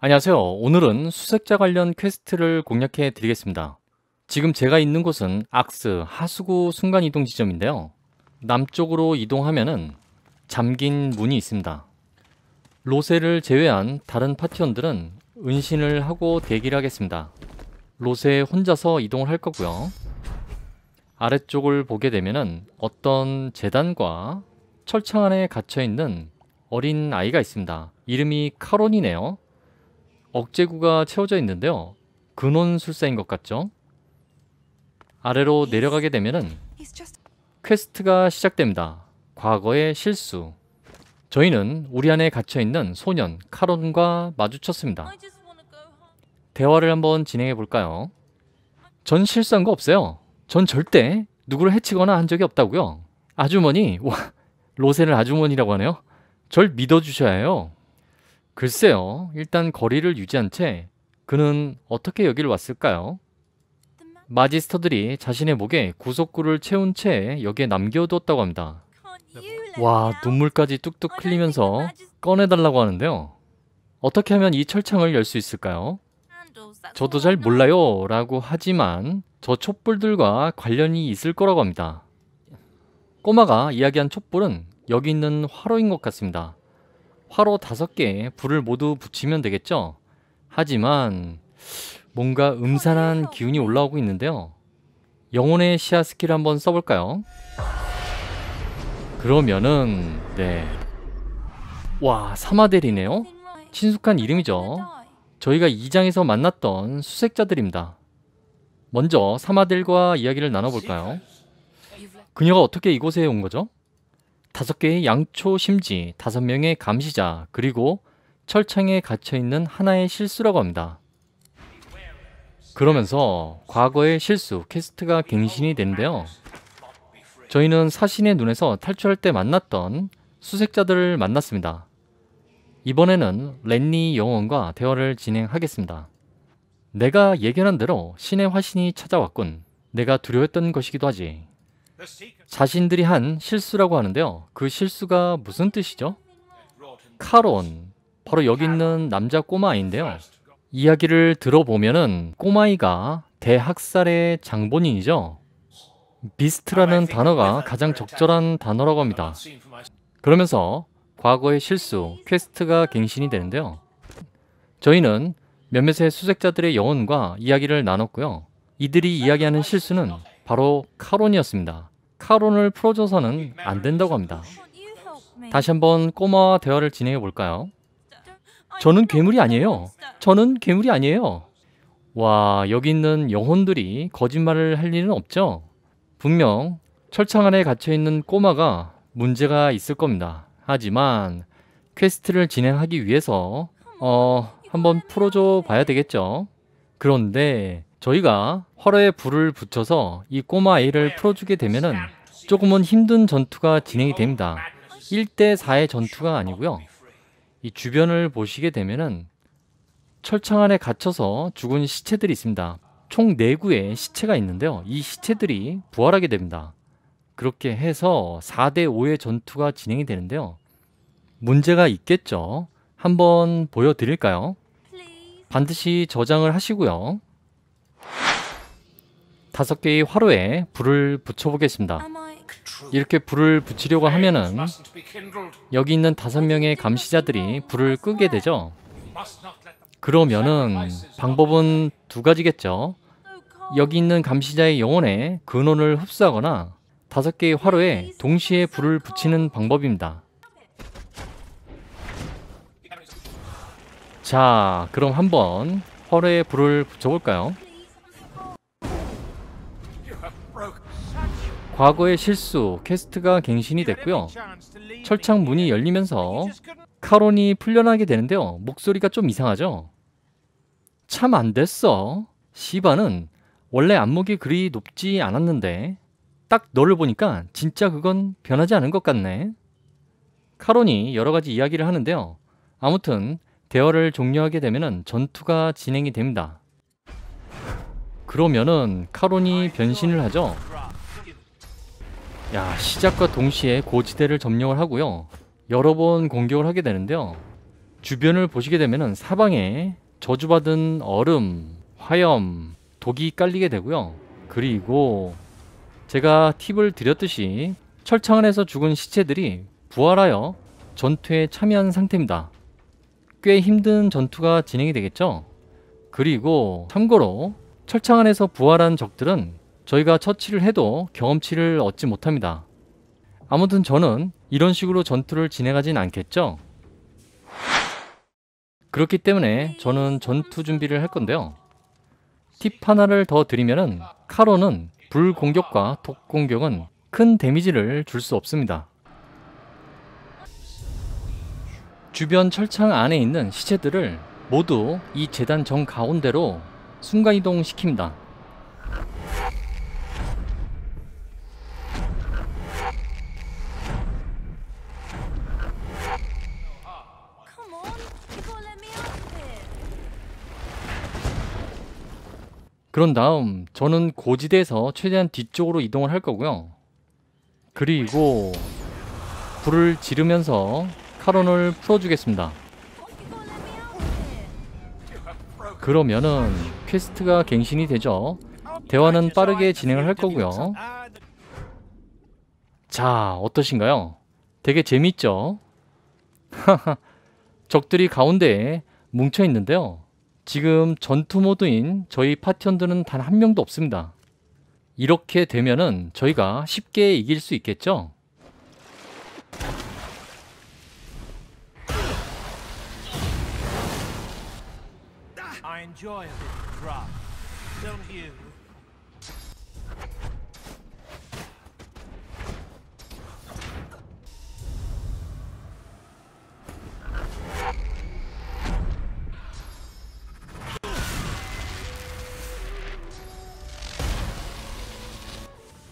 안녕하세요. 오늘은 수색자 관련 퀘스트를 공략해 드리겠습니다. 지금 제가 있는 곳은 악스 하수구 순간이동 지점인데요. 남쪽으로 이동하면은 잠긴 문이 있습니다. 로세를 제외한 다른 파티원들은 은신을 하고 대기를 하겠습니다. 로세 혼자서 이동을 할 거고요. 아래쪽을 보게 되면은 어떤 재단과 철창 안에 갇혀 있는 어린 아이가 있습니다. 이름이 카론이네요. 억제구가 채워져 있는데요. 근원 술사인 것 같죠? 아래로 내려가게 되면은 퀘스트가 시작됩니다. 과거의 실수. 저희는 우리 안에 갇혀있는 소년 카론과 마주쳤습니다. 대화를 한번 진행해 볼까요? 전 실수한 거 없어요. 전 절대 누구를 해치거나 한 적이 없다고요. 아주머니, 와, 로셀을 아주머니라고 하네요. 절 믿어주셔야 해요. 글쎄요. 일단 거리를 유지한 채 그는 어떻게 여길 왔을까요? 마지스터들이 자신의 목에 구석구를 채운 채 여기에 남겨두었다고 합니다. 와 눈물까지 뚝뚝 흘리면서 꺼내달라고 하는데요. 어떻게 하면 이 철창을 열 수 있을까요? 저도 잘 몰라요 라고 하지만 저 촛불들과 관련이 있을 거라고 합니다. 꼬마가 이야기한 촛불은 여기 있는 화로인 것 같습니다. 화로 다섯 개에 불을 모두 붙이면 되겠죠? 하지만 뭔가 음산한 기운이 올라오고 있는데요. 영혼의 시야 스킬 한번 써볼까요? 그러면은 네. 와 사마델이네요? 친숙한 이름이죠. 저희가 2장에서 만났던 수색자들입니다. 먼저 사마델과 이야기를 나눠볼까요? 그녀가 어떻게 이곳에 온 거죠? 다섯 개의 양초 심지, 다섯 명의 감시자, 그리고 철창에 갇혀있는 하나의 실수라고 합니다. 그러면서 과거의 실수, 퀘스트가 갱신이 된대요. 저희는 사신의 눈에서 탈출할 때 만났던 수색자들을 만났습니다. 이번에는 렌니 영혼과 대화를 진행하겠습니다. 내가 예견한 대로 신의 화신이 찾아왔군. 내가 두려웠던 것이기도 하지. 자신들이 한 실수라고 하는데요. 그 실수가 무슨 뜻이죠? 카론, 바로 여기 있는 남자 꼬마아인데요 이야기를 들어보면은 꼬마아이가 대학살의 장본인이죠. 비스트라는 단어가 가장 적절한 단어라고 합니다. 그러면서 과거의 실수, 퀘스트가 갱신이 되는데요. 저희는 몇몇의 수색자들의 영혼과 이야기를 나눴고요. 이들이 이야기하는 실수는 바로 카론이었습니다. 카론을 풀어줘서는 안 된다고 합니다. 다시 한번 꼬마와 대화를 진행해 볼까요? 저는 괴물이 아니에요. 저는 괴물이 아니에요. 와, 여기 있는 영혼들이 거짓말을 할 일은 없죠? 분명 철창 안에 갇혀있는 꼬마가 문제가 있을 겁니다. 하지만 퀘스트를 진행하기 위해서 어, 한번 풀어줘 봐야 되겠죠? 그런데 저희가 허러에 불을 붙여서 이 꼬마 A를 풀어주게 되면은 조금은 힘든 전투가 진행이 됩니다. 1대4의 전투가 아니고요. 이 주변을 보시게 되면은 철창 안에 갇혀서 죽은 시체들이 있습니다. 총 4구의 시체가 있는데요. 이 시체들이 부활하게 됩니다. 그렇게 해서 4대5의 전투가 진행이 되는데요. 문제가 있겠죠? 한번 보여드릴까요? 반드시 저장을 하시고요. 다섯 개의 화로에 불을 붙여보겠습니다. 이렇게 불을 붙이려고 하면은 여기 있는 다섯 명의 감시자들이 불을 끄게 되죠. 그러면은 방법은 두 가지겠죠. 여기 있는 감시자의 영혼에 근원을 흡수하거나 다섯 개의 화로에 동시에 불을 붙이는 방법입니다. 자, 그럼 한번 화로에 불을 붙여볼까요? 과거의 실수, 캐스트가 갱신이 됐고요. 철창 문이 열리면서 카론이 풀려나게 되는데요. 목소리가 좀 이상하죠? 참 안 됐어. 시바는 원래 안목이 그리 높지 않았는데 딱 너를 보니까 진짜 그건 변하지 않은 것 같네. 카론이 여러 가지 이야기를 하는데요. 아무튼 대화를 종료하게 되면 전투가 진행이 됩니다. 그러면은 카론이 변신을 하죠. 야 시작과 동시에 고지대를 점령을 하고요 여러 번 공격을 하게 되는데요 주변을 보시게 되면 사방에 저주받은 얼음, 화염, 독이 깔리게 되고요 그리고 제가 팁을 드렸듯이 철창 안에서 죽은 시체들이 부활하여 전투에 참여한 상태입니다 꽤 힘든 전투가 진행이 되겠죠 그리고 참고로 철창 안에서 부활한 적들은 저희가 처치를 해도 경험치를 얻지 못합니다. 아무튼 저는 이런 식으로 전투를 진행하진 않겠죠? 그렇기 때문에 저는 전투 준비를 할 건데요. 팁 하나를 더 드리면은 카로는 불 공격과 독 공격은 큰 데미지를 줄 수 없습니다. 주변 철창 안에 있는 시체들을 모두 이 재단 정 가운데로 순간이동 시킵니다. 그런 다음 저는 고지대에서 최대한 뒤쪽으로 이동을 할 거고요. 그리고 불을 지르면서 카론을 풀어주겠습니다. 그러면은 퀘스트가 갱신이 되죠. 대화는 빠르게 진행을 할 거고요. 자, 어떠신가요? 되게 재밌죠? 적들이 가운데에 뭉쳐 있는데요. 지금 전투 모드인 저희 파티원들은 단 한 명도 없습니다. 이렇게 되면은 저희가 쉽게 이길 수 있겠죠?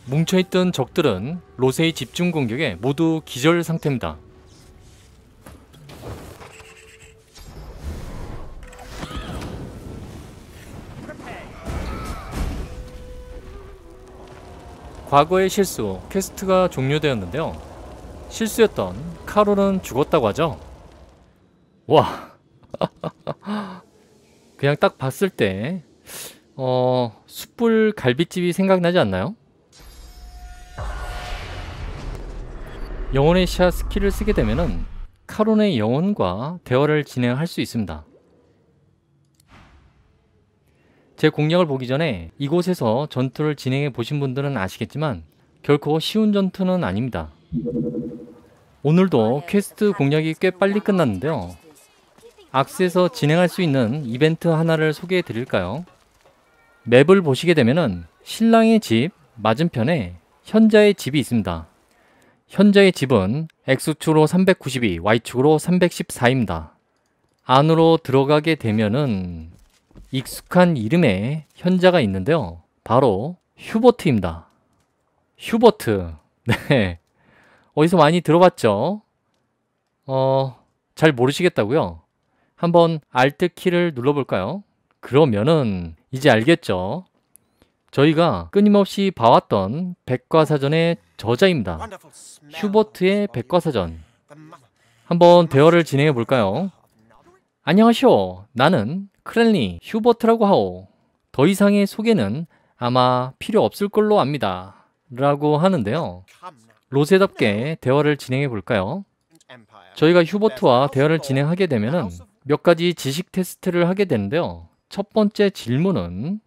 뭉쳐있던 적들은 로세의 집중 공격에 모두 기절 상태입니다. 과거의 실수, 퀘스트가 종료되었는데요. 실수였던 카롤은 죽었다고 하죠. 와. 그냥 딱 봤을 때, 어, 숯불 갈비집이 생각나지 않나요? 영혼의 샷 스킬을 쓰게 되면은 카론의 영혼과 대화를 진행할 수 있습니다. 제 공략을 보기 전에 이곳에서 전투를 진행해 보신 분들은 아시겠지만 결코 쉬운 전투는 아닙니다. 오늘도 아, 네. 퀘스트 공략이 꽤 빨리 끝났는데요. 악스에서 진행할 수 있는 이벤트 하나를 소개해 드릴까요? 맵을 보시게 되면 신랑의 집 맞은편에 현자의 집이 있습니다. 현재의 집은 X축으로 392, Y축으로 314입니다. 안으로 들어가게 되면은 익숙한 이름의 현자가 있는데요. 바로 휴버트입니다. 휴버트. 네. 어디서 많이 들어봤죠? 어, 잘 모르시겠다고요? 한번 Alt 키를 눌러볼까요? 그러면은 이제 알겠죠? 저희가 끊임없이 봐왔던 백과사전의 저자입니다. 휴버트의 백과사전. 한번 대화를 진행해 볼까요? 안녕하시 나는 크렐리 휴버트라고 하오. 더 이상의 소개는 아마 필요 없을 걸로 압니다. 라고 하는데요. 로세답게 대화를 진행해 볼까요? 저희가 휴버트와 대화를 진행하게 되면 몇 가지 지식 테스트를 하게 되는데요. 첫 번째 질문은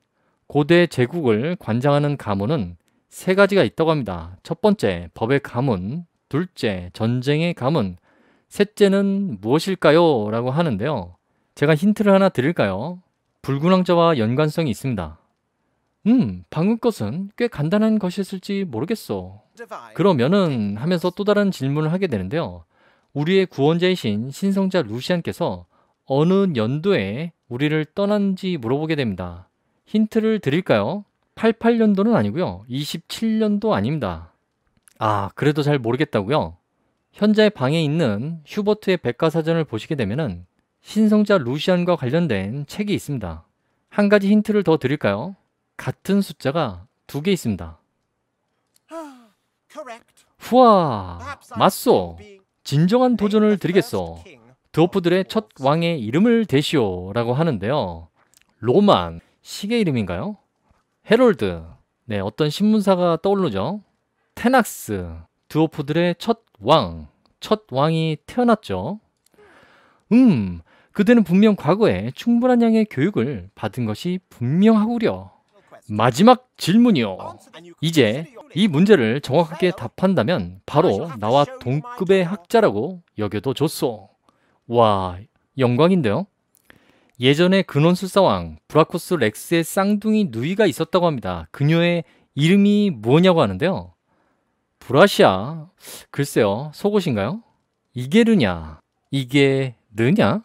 고대 제국을 관장하는 가문은 세 가지가 있다고 합니다. 첫 번째, 법의 가문, 둘째, 전쟁의 가문, 셋째는 무엇일까요? 라고 하는데요. 제가 힌트를 하나 드릴까요? 불군왕자와 연관성이 있습니다. 음, 방금 것은 꽤 간단한 것이었을지 모르겠어. 그러면은 하면서 또 다른 질문을 하게 되는데요. 우리의 구원자이신 신성자 루시안께서 어느 연도에 우리를 떠난지 물어보게 됩니다. 힌트를 드릴까요? 88년도는 아니고요. 27년도 아닙니다. 아, 그래도 잘 모르겠다고요? 현재 방에 있는 휴버트의 백과사전을 보시게 되면은 신성자 루시안과 관련된 책이 있습니다. 한 가지 힌트를 더 드릴까요? 같은 숫자가 두 개 있습니다. 후아, 맞소. 진정한 도전을 드리겠소. 드워프들의 첫 왕의 이름을 대시오라고 하는데요. 로만, 시계 이름인가요? 헤롤드 네, 어떤 신문사가 떠오르죠. 테낙스. 드오프들의첫 왕. 첫 왕이 태어났죠. 음, 그대는 분명 과거에 충분한 양의 교육을 받은 것이 분명하구려. 마지막 질문이요. 이제 이 문제를 정확하게 답한다면 바로 나와 동급의 학자라고 여겨도 좋소. 와, 영광인데요. 예전에 근원술사왕 브라코스 렉스의 쌍둥이 누이가 있었다고 합니다. 그녀의 이름이 뭐냐고 하는데요. 브라시아? 글쎄요. 속옷인가요? 이게르냐? 이게 느냐?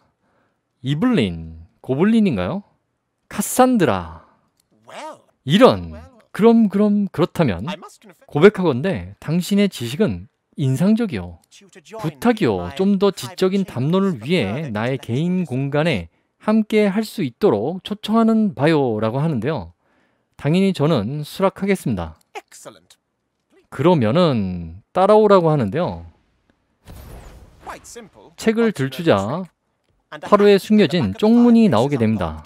이블린? 고블린인가요? 카산드라? 이런! 그럼 그럼 그렇다면 고백하건데 당신의 지식은 인상적이요. 부탁이요. 좀 더 지적인 담론을 위해 나의 개인 공간에 함께 할 수 있도록 초청하는 바요라고 하는데요. 당연히 저는 수락하겠습니다. 그러면은 따라오라고 하는데요. 책을 들추자 하루에 숨겨진 쪽문이 나오게 됩니다.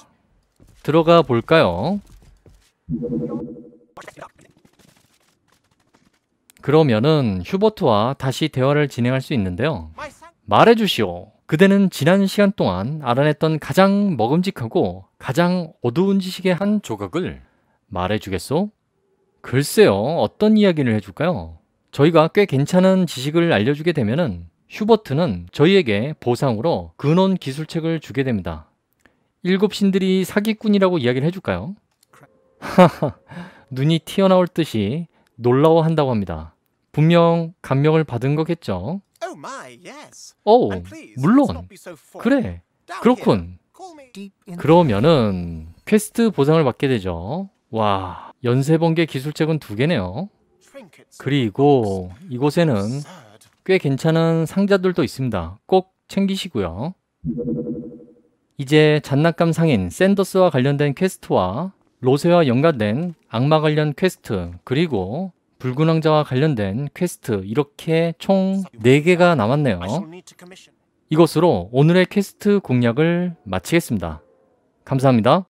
들어가 볼까요? 그러면은 휴버트와 다시 대화를 진행할 수 있는데요. 말해주시오. 그대는 지난 시간 동안 알아냈던 가장 먹음직하고 가장 어두운 지식의 한 조각을 말해주겠소? 글쎄요, 어떤 이야기를 해줄까요? 저희가 꽤 괜찮은 지식을 알려주게 되면은 휴버트는 저희에게 보상으로 근원 기술책을 주게 됩니다. 일곱 신들이 사기꾼이라고 이야기를 해줄까요? 하하, 눈이 튀어나올 듯이 놀라워한다고 합니다. 분명 감명을 받은 거겠죠? 오, oh oh, 물론. 그래. 그렇군. 그러면은 퀘스트 보상을 받게 되죠. 와, 연쇄번개 기술책은 두 개네요. 그리고 이곳에는 꽤 괜찮은 상자들도 있습니다. 꼭 챙기시고요. 이제 잔낙감 상인 샌더스와 관련된 퀘스트와 로세와 연관된 악마 관련 퀘스트 그리고 붉은 왕자와 관련된 퀘스트 이렇게 총 4개가 남았네요. 이것으로 오늘의 퀘스트 공략을 마치겠습니다. 감사합니다.